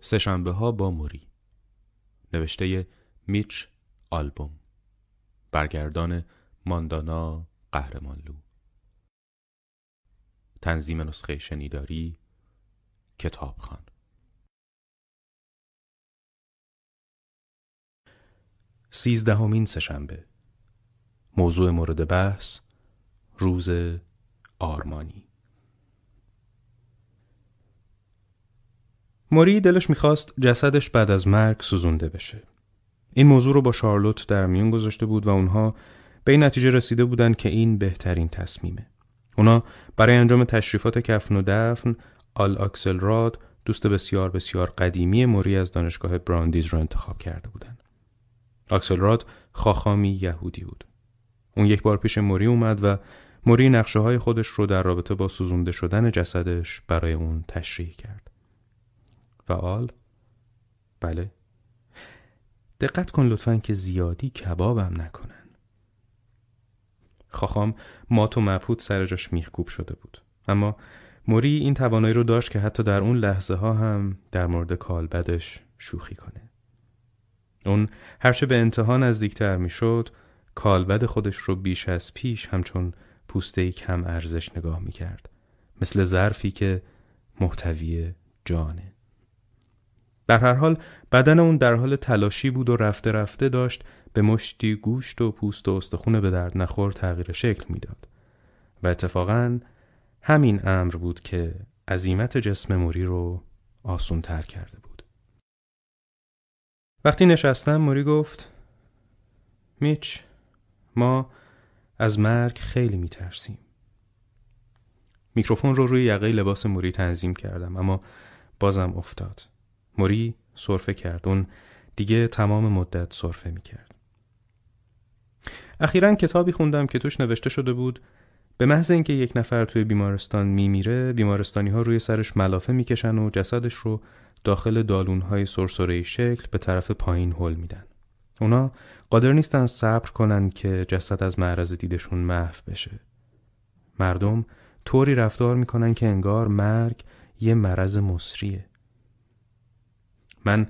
سشنبه ها با موری نوشته میچ آلبوم برگردان ماندانا قهرمانلو تنظیم نسخه شنیداری کتابخان سیزدهمین سهشنبه موضوع مورد بحث روز آرمانی موری دلش میخواست جسدش بعد از مرگ سوزونده بشه. این موضوع رو با شارلوت در میون گذاشته بود و اونها به این نتیجه رسیده بودند که این بهترین تصمیمه. اونا برای انجام تشریفات کفن و دفن آل آکسل راد دوست بسیار بسیار قدیمی موری از دانشگاه براندیز رو انتخاب کرده بودند. راد خاخامی یهودی بود. اون یک بار پیش موری اومد و موری نقشه های خودش رو در رابطه با سوزونده شدن جسدش برای اون تشریح کرد. فعال بله دقت کن لطفا که زیادی کبابم نکنن خواخام مات و مبهوت سر جاش میخکوب شده بود اما موری این توانایی رو داشت که حتی در اون لحظه ها هم در مورد کالبدش شوخی کنه اون هرچه به انتها نزدیکتر میشد کالبد خودش رو بیش از پیش همچون پوسته کم ارزش نگاه میکرد مثل ظرفی که محتوی جانه در هر حال بدن اون در حال تلاشی بود و رفته رفته داشت به مشتی گوشت و پوست و استخون به درد نخور تغییر شکل میداد و اتفاقا همین امر بود که عظیمت جسم موری رو آسون تر کرده بود وقتی نشستم موری گفت میچ ما از مرگ خیلی میترسیم میکروفون رو روی یقه لباس موری تنظیم کردم اما بازم افتاد موری سرفه کرد اون دیگه تمام مدت سرفه میکرد. کرد اخیرا کتابی خوندم که توش نوشته شده بود به محض اینکه یک نفر توی بیمارستان میمیره بیمارستانی ها روی سرش ملافه میکشن و جسدش رو داخل دالون های سرسره شکل به طرف پایین هل میدن اونا قادر نیستن صبر کنن که جسد از معرض دیدشون محو بشه مردم طوری رفتار میکنن که انگار مرگ یه مرض مصریه من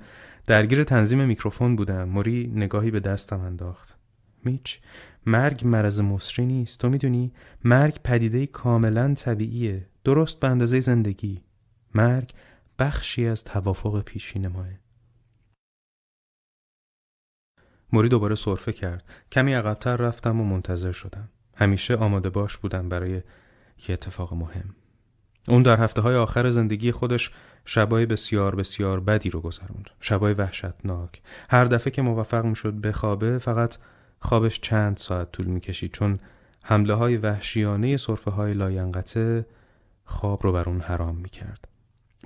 درگیر تنظیم میکروفون بودم موری نگاهی به دستم انداخت میچ مرگ مرض مصری نیست تو میدونی مرگ پدیده کاملا طبیعیه درست به اندازه زندگی مرگ بخشی از توافق پیشین ماه موری دوباره صرفه کرد کمی عقبتر رفتم و منتظر شدم همیشه آماده باش بودم برای یه اتفاق مهم اون در هفته های آخر زندگی خودش شبای بسیار بسیار بدی رو گذروند شبای وحشتناک هر دفعه که موفق میشد خوابه فقط خوابش چند ساعت طول میکشید چون حمله های وحشیانه صرفه های لاینقته خواب رو بر اون حرام میکرد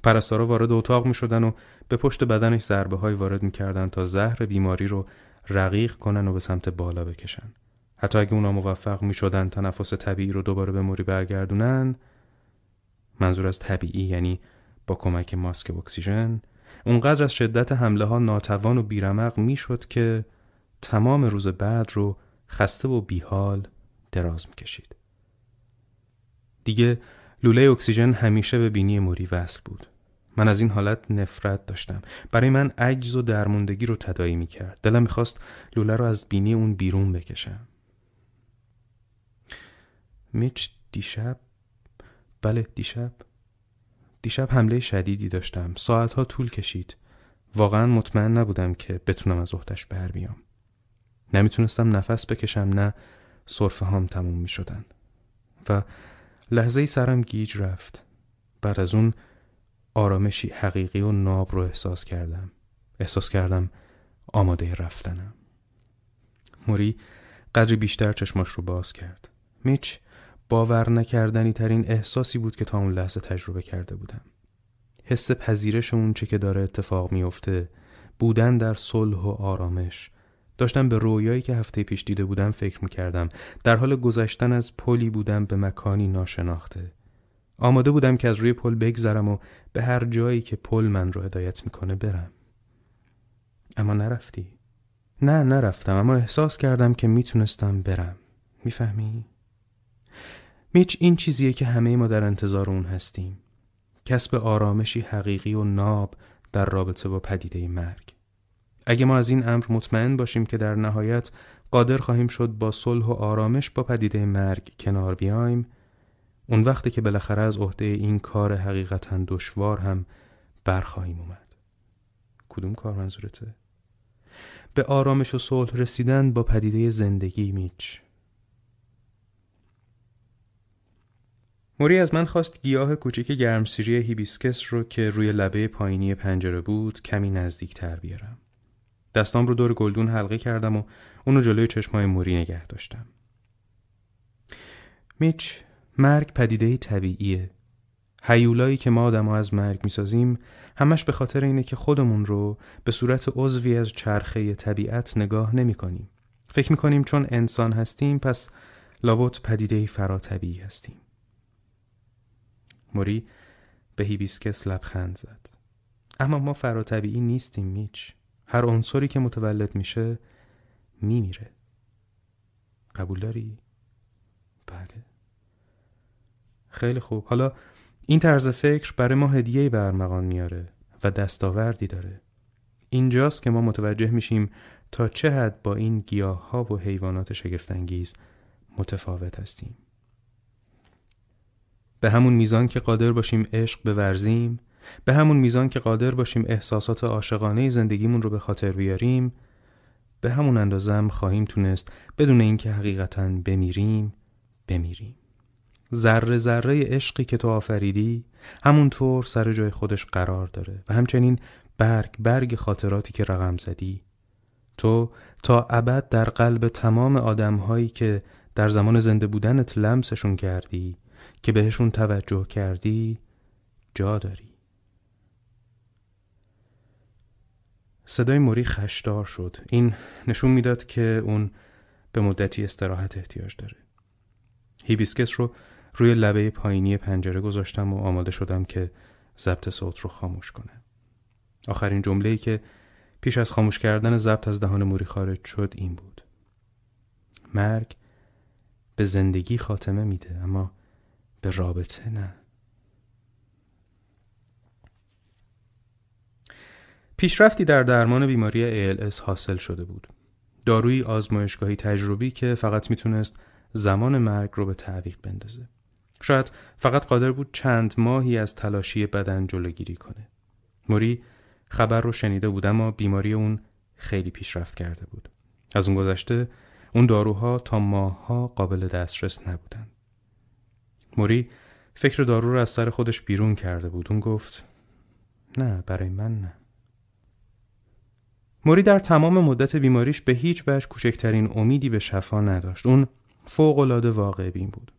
پرستارا وارد اتاق می شدن و به پشت بدنش ضربه های وارد می تا زهر بیماری رو رقیق کنن و به سمت بالا بکشن. حتی اگه اونا موفق می شدن تنفس طبیعی رو دوباره به موری برگردونن، منظور از طبیعی یعنی با کمک ماسک اکسیژن اونقدر از شدت حمله ها ناتوان و بیرمق شد که تمام روز بعد رو خسته و بیحال دراز کشید دیگه لوله اکسیژن همیشه به بینی موری وصل بود. من از این حالت نفرت داشتم. برای من عجز و درموندگی رو تدایی کرد دلم خواست لوله رو از بینی اون بیرون بکشم. میچ دیشب بله دیشب دیشب حمله شدیدی داشتم ساعتها طول کشید واقعا مطمئن نبودم که بتونم از احتش بر بیام نمیتونستم نفس بکشم نه صرفه هام تموم می و لحظه سرم گیج رفت بعد از اون آرامشی حقیقی و ناب رو احساس کردم احساس کردم آماده رفتنم موری قدری بیشتر چشماش رو باز کرد میچ باور نکردنی ترین احساسی بود که تا اون لحظه تجربه کرده بودم. حس پذیرش اون چه که داره اتفاق میافته، بودن در صلح و آرامش، داشتم به رویایی که هفته پیش دیده بودم فکر میکردم در حال گذشتن از پلی بودم به مکانی ناشناخته آماده بودم که از روی پل بگذرم و به هر جایی که پل من رو هدایت میکنه برم اما نرفتی نه نرفتم اما احساس کردم که میتونستم برم میفهمی میچ این چیزیه که همه ما در انتظار اون هستیم. کسب آرامشی حقیقی و ناب در رابطه با پدیده مرگ. اگه ما از این امر مطمئن باشیم که در نهایت قادر خواهیم شد با صلح و آرامش با پدیده مرگ کنار بیایم، اون وقتی که بالاخره از عهده این کار حقیقتا دشوار هم برخواهیم اومد. کدوم کار منظورته؟ به آرامش و صلح رسیدن با پدیده زندگی میچ موری از من خواست گیاه کوچیک گرمسیری هیبیسکس رو که روی لبه پایینی پنجره بود کمی نزدیک تر بیارم. دستام رو دور گلدون حلقه کردم و اونو جلوی چشمای موری نگه داشتم. میچ مرگ پدیده طبیعیه. حیولایی که ما آدم از مرگ میسازیم همش به خاطر اینه که خودمون رو به صورت عضوی از چرخه طبیعت نگاه نمی کنیم. فکر می کنیم چون انسان هستیم پس لابد پدیده فراطبیعی هستیم. موری به هیبیسکس لبخند زد اما ما فراتبیعی نیستیم میچ هر عنصری که متولد میشه میمیره قبول داری؟ بله خیلی خوب حالا این طرز فکر برای ما هدیه برمغان میاره و دستاوردی داره اینجاست که ما متوجه میشیم تا چه حد با این گیاه ها و حیوانات شگفتانگیز متفاوت هستیم به همون میزان که قادر باشیم عشق بورزیم به همون میزان که قادر باشیم احساسات عاشقانه زندگیمون رو به خاطر بیاریم به همون اندازه هم خواهیم تونست بدون اینکه حقیقتا بمیریم بمیریم ذره ذره عشقی که تو آفریدی همونطور سر جای خودش قرار داره و همچنین برگ برگ خاطراتی که رقم زدی تو تا ابد در قلب تمام آدمهایی که در زمان زنده بودنت لمسشون کردی که بهشون توجه کردی جا داری صدای موری خشدار شد این نشون میداد که اون به مدتی استراحت احتیاج داره هیبیسکس رو روی لبه پایینی پنجره گذاشتم و آماده شدم که ضبط صوت رو خاموش کنه آخرین جمله ای که پیش از خاموش کردن ضبط از دهان موری خارج شد این بود مرگ به زندگی خاتمه میده اما به رابطه نه پیشرفتی در درمان بیماری ALS حاصل شده بود دارویی آزمایشگاهی تجربی که فقط میتونست زمان مرگ رو به تعویق بندازه شاید فقط قادر بود چند ماهی از تلاشی بدن جلوگیری کنه موری خبر رو شنیده بود اما بیماری اون خیلی پیشرفت کرده بود از اون گذشته اون داروها تا ماهها قابل دسترس نبودند موری فکر دارو رو از سر خودش بیرون کرده بود اون گفت نه برای من نه موری در تمام مدت بیماریش به هیچ وجه کوچکترین امیدی به شفا نداشت اون فوق العاده واقع بین بود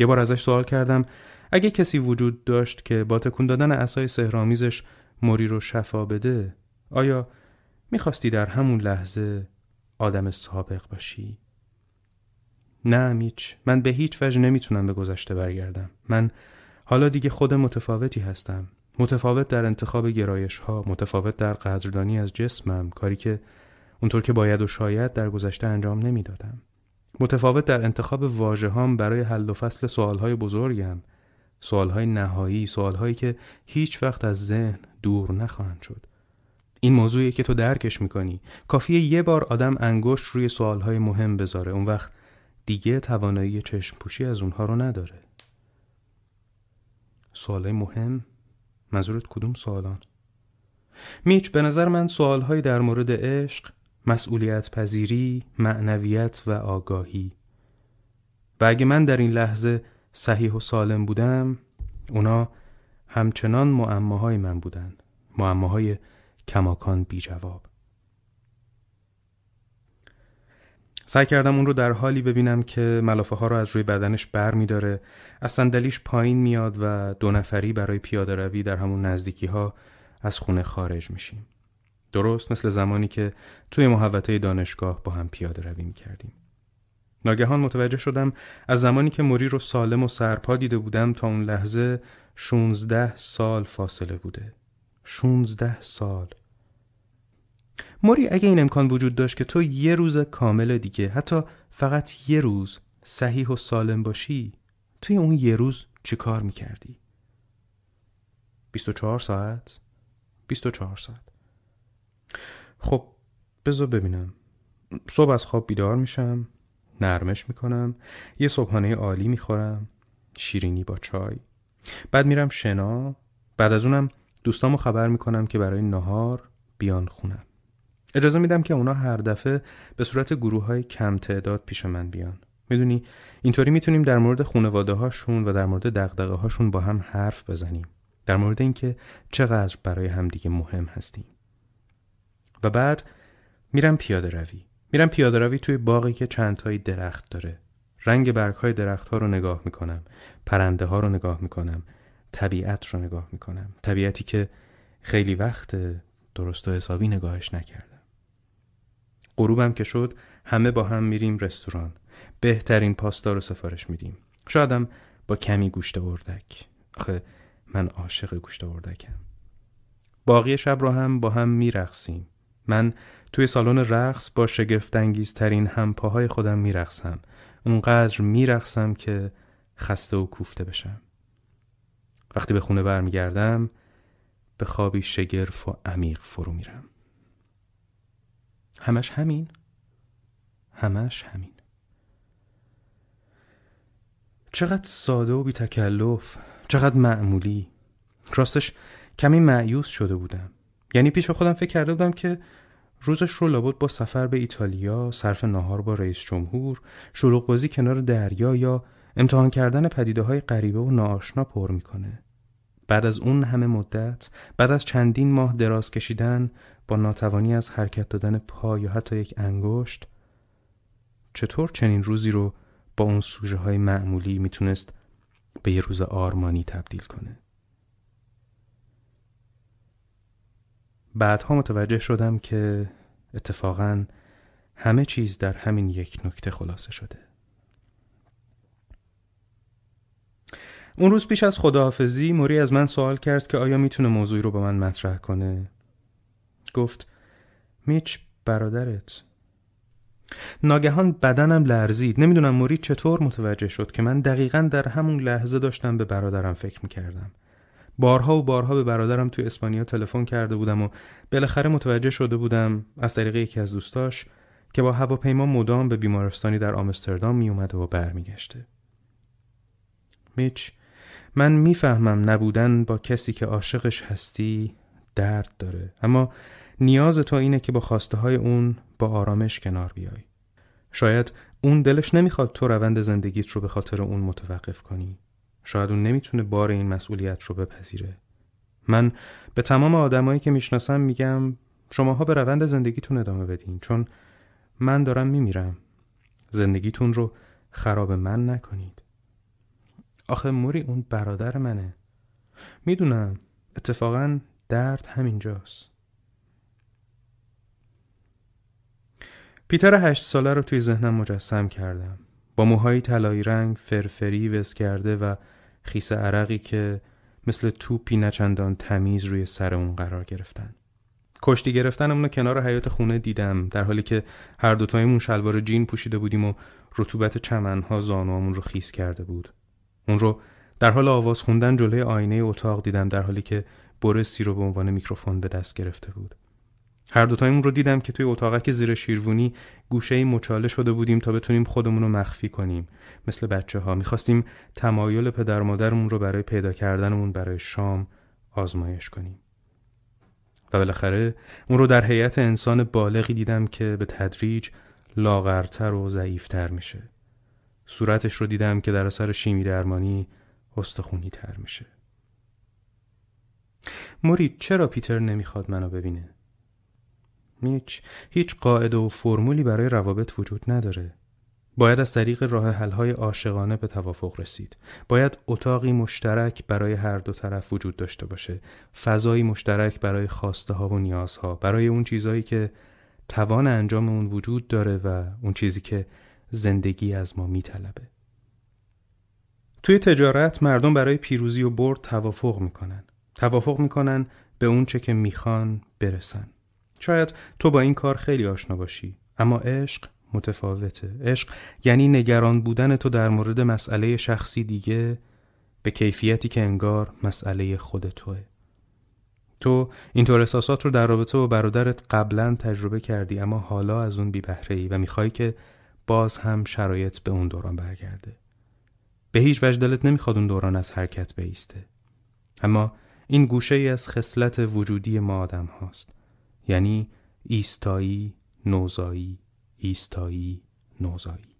یه بار ازش سوال کردم اگه کسی وجود داشت که با تکون دادن اسای سهرامیزش موری رو شفا بده آیا میخواستی در همون لحظه آدم سابق باشی؟ نه میچ، من به هیچ وجه نمیتونم به گذشته برگردم من حالا دیگه خود متفاوتی هستم متفاوت در انتخاب گرایش ها متفاوت در قدردانی از جسمم کاری که اونطور که باید و شاید در گذشته انجام نمیدادم متفاوت در انتخاب واژه هام برای حل و فصل سوال های بزرگم سوال های نهایی سوال هایی که هیچ وقت از ذهن دور نخواهند شد این موضوعی که تو درکش میکنی کافیه یه بار آدم انگشت روی سوال های مهم بذاره اون وقت دیگه توانایی چشم پوشی از اونها رو نداره سوال مهم منظورت کدوم سوالان؟ میچ به نظر من سوالهایی در مورد عشق مسئولیت پذیری، معنویت و آگاهی و اگه من در این لحظه صحیح و سالم بودم اونا همچنان معماهای من بودن معماهای کماکان بی جواب سعی کردم اون رو در حالی ببینم که ملافه ها رو از روی بدنش بر می داره از صندلیش پایین میاد و دو نفری برای پیاده روی در همون نزدیکی ها از خونه خارج میشیم درست مثل زمانی که توی محوطه دانشگاه با هم پیاده روی می کردیم. ناگهان متوجه شدم از زمانی که موری رو سالم و سرپا دیده بودم تا اون لحظه 16 سال فاصله بوده. 16 سال موری اگه این امکان وجود داشت که تو یه روز کامل دیگه حتی فقط یه روز صحیح و سالم باشی توی اون یه روز چی کار میکردی؟ 24 ساعت؟ 24 ساعت خب بذار ببینم صبح از خواب بیدار میشم نرمش میکنم یه صبحانه عالی میخورم شیرینی با چای بعد میرم شنا بعد از اونم دوستامو خبر میکنم که برای نهار بیان خونم اجازه میدم که اونا هر دفعه به صورت گروه های کم تعداد پیش من بیان میدونی اینطوری میتونیم در مورد خانواده هاشون و در مورد دقدقه هاشون با هم حرف بزنیم در مورد اینکه چقدر برای همدیگه مهم هستیم و بعد میرم پیاده روی میرم پیاده روی توی باغی که چند درخت داره رنگ برگ های درخت ها رو نگاه میکنم پرنده ها رو نگاه میکنم طبیعت رو نگاه میکنم طبیعتی که خیلی وقت درست و حسابی نگاهش نکردم غروبم که شد همه با هم میریم رستوران بهترین پاستا رو سفارش میدیم شایدم با کمی گوشت اردک آخه من عاشق گوشت اردکم باقی شب رو هم با هم میرقصیم من توی سالن رقص با شگفتانگیزترین همپاهای خودم میرقصم اونقدر میرقصم که خسته و کوفته بشم وقتی به خونه برمیگردم به خوابی شگرف و عمیق فرو میرم همش همین همش همین چقدر ساده و بی تکلف چقدر معمولی راستش کمی معیوس شده بودم یعنی پیش خودم فکر کرده بودم که روزش رو لابد با سفر به ایتالیا صرف ناهار با رئیس جمهور شلوغ بازی کنار دریا یا امتحان کردن پدیده های غریبه و ناآشنا پر میکنه بعد از اون همه مدت بعد از چندین ماه دراز کشیدن با ناتوانی از حرکت دادن پا یا حتی یک انگشت چطور چنین روزی رو با اون سوژه های معمولی میتونست به یه روز آرمانی تبدیل کنه بعدها متوجه شدم که اتفاقا همه چیز در همین یک نکته خلاصه شده اون روز پیش از خداحافظی موری از من سوال کرد که آیا میتونه موضوعی رو با من مطرح کنه گفت میچ برادرت ناگهان بدنم لرزید نمیدونم موری چطور متوجه شد که من دقیقا در همون لحظه داشتم به برادرم فکر میکردم بارها و بارها به برادرم تو اسپانیا تلفن کرده بودم و بالاخره متوجه شده بودم از طریق یکی از دوستاش که با هواپیما مدام به بیمارستانی در آمستردام میومده و برمیگشته میچ من میفهمم نبودن با کسی که عاشقش هستی درد داره اما نیاز تو اینه که با خواسته های اون با آرامش کنار بیای. شاید اون دلش نمیخواد تو روند زندگیت رو به خاطر اون متوقف کنی. شاید اون نمیتونه بار این مسئولیت رو بپذیره. من به تمام آدمایی که میشناسم میگم شماها به روند زندگیتون ادامه بدین چون من دارم میمیرم. زندگیتون رو خراب من نکنید. آخه موری اون برادر منه. میدونم اتفاقا درد همینجاست. پیتر هشت ساله رو توی ذهنم مجسم کردم با موهای طلایی رنگ فرفری وز کرده و خیس عرقی که مثل توپی نچندان تمیز روی سر اون قرار گرفتن کشتی گرفتن اونو کنار حیات خونه دیدم در حالی که هر دوتایمون شلوار جین پوشیده بودیم و رطوبت چمنها زانوامون رو خیس کرده بود اون رو در حال آواز خوندن جلوی آینه اتاق دیدم در حالی که برسی رو به عنوان میکروفون به دست گرفته بود هر اون رو دیدم که توی اتاقک زیر شیروانی گوشه مچاله شده بودیم تا بتونیم خودمون رو مخفی کنیم مثل بچه ها میخواستیم تمایل پدر مادرمون رو برای پیدا کردنمون برای شام آزمایش کنیم و بالاخره اون رو در هیئت انسان بالغی دیدم که به تدریج لاغرتر و ضعیفتر میشه صورتش رو دیدم که در اثر شیمی درمانی استخونی تر میشه موری چرا پیتر نمیخواد منو ببینه؟ میچ هیچ قاعده و فرمولی برای روابط وجود نداره باید از طریق راه حل‌های عاشقانه به توافق رسید. باید اتاقی مشترک برای هر دو طرف وجود داشته باشه. فضایی مشترک برای خواسته ها و نیازها، برای اون چیزهایی که توان انجام اون وجود داره و اون چیزی که زندگی از ما میطلبه. توی تجارت مردم برای پیروزی و برد توافق میکنن. توافق میکنن به اون چه که میخوان برسن. شاید تو با این کار خیلی آشنا باشی اما عشق متفاوته عشق یعنی نگران بودن تو در مورد مسئله شخصی دیگه به کیفیتی که انگار مسئله خود توه تو اینطور احساسات رو در رابطه با برادرت قبلا تجربه کردی اما حالا از اون بی ای و میخوای که باز هم شرایط به اون دوران برگرده به هیچ وجه دلت نمیخواد اون دوران از حرکت بیسته اما این گوشه ای از خصلت وجودی ما آدم هاست یعنی ایستایی نوزایی ایستایی نوزایی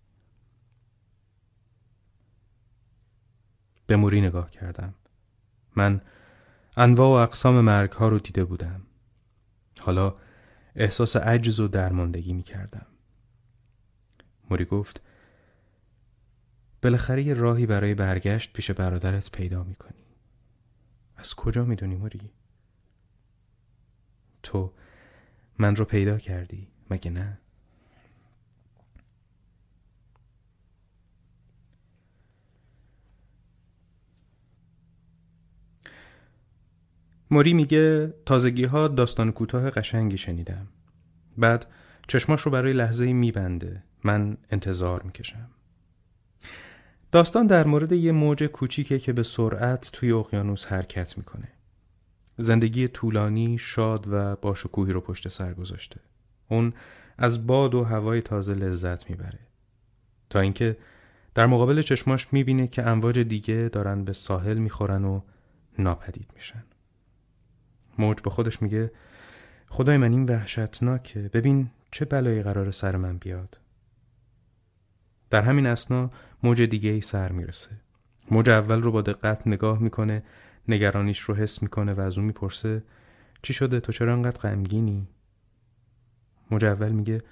به موری نگاه کردم من انواع و اقسام مرگ رو دیده بودم حالا احساس عجز و درماندگی می کردم موری گفت بالاخره یه راهی برای برگشت پیش برادرت پیدا می کنی از کجا می دونی موری؟ تو من رو پیدا کردی مگه نه؟ موری میگه تازگی ها داستان کوتاه قشنگی شنیدم بعد چشماش رو برای لحظه میبنده من انتظار میکشم داستان در مورد یه موج کوچیکه که به سرعت توی اقیانوس حرکت میکنه زندگی طولانی شاد و باشکوهی رو پشت سر گذاشته اون از باد و هوای تازه لذت میبره تا اینکه در مقابل چشماش میبینه که امواج دیگه دارن به ساحل میخورن و ناپدید میشن موج با خودش میگه خدای من این وحشتناکه ببین چه بلایی قرار سر من بیاد در همین اسنا موج دیگه ای سر میرسه موج اول رو با دقت نگاه میکنه نگرانیش رو حس میکنه و از اون میپرسه چی شده تو چرا انقدر غمگینی مجول میگه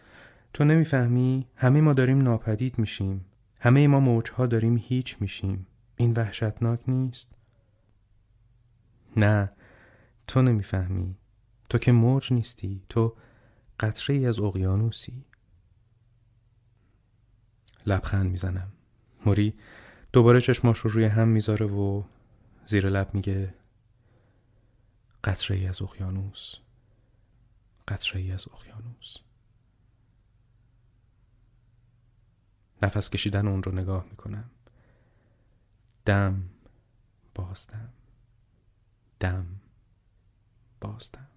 تو نمیفهمی همه ما داریم ناپدید میشیم همه ما موجها داریم هیچ میشیم این وحشتناک نیست نه تو نمیفهمی تو که موج نیستی تو قطره ای از اقیانوسی لبخند میزنم موری دوباره چشماش رو روی هم میذاره و زیر لب میگه قطره ای از اقیانوس قطره ای از اقیانوس نفس کشیدن اون رو نگاه میکنم دم بازدم دم بازدم